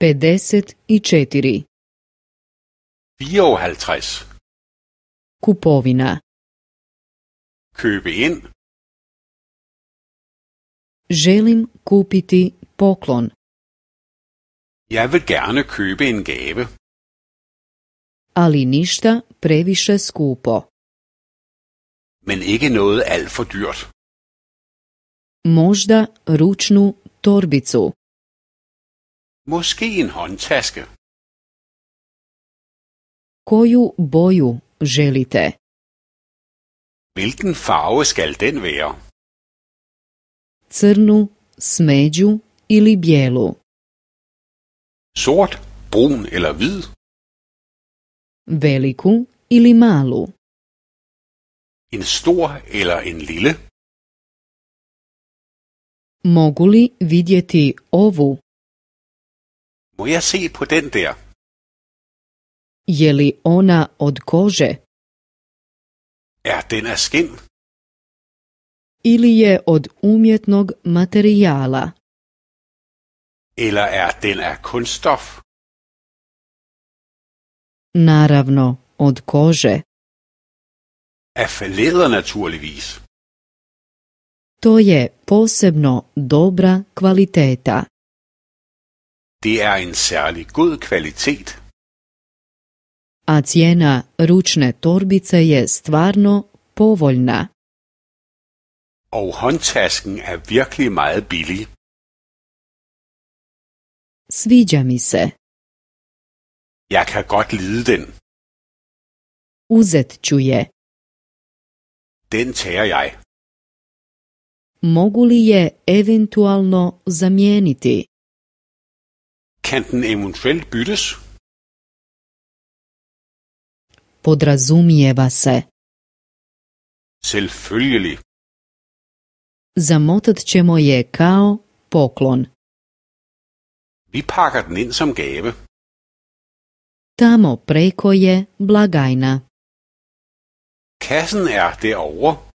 54. Kupovina. Købe in. Želim kupiti poklon. Ja vil gerne købe en gave. Ali ništa previše skupo. Men ikke noget alt for dyrt. Možda ručnu torbicu. Måske en håndtaske. Koju boju želite? Hvilken farve skal den være? Crnu, smeđu ili bjelu? Sort, brun eller hvid? Veliku ili malu? En stor eller en lille? Mogu li vidjeti ovu jeg se på den der? Je li ona od kože? Er den af skin? Ili je od umjetnog materijala? Eller er den af kunststof? Naravno, od kože. Af leder naturligvis. To je posebno dobra kvaliteta. Det er en særlig god kvalitet. A cijena ručne torbice je stvarno povoljna. Og håndtasken er virkelig meget billig. Sviđa mi se. Jeg kan godt lide den. Uzet ću je. Den tager jeg. Mogu li je eventualno zamijeniti? Kan den eventuelt byttes? Podrazumijeva se. Selvfølgelig. Zamotat ćemo je kao poklon. Vi pakker den ind som gave. Tamo preko je blagajna. Kassen er derovre.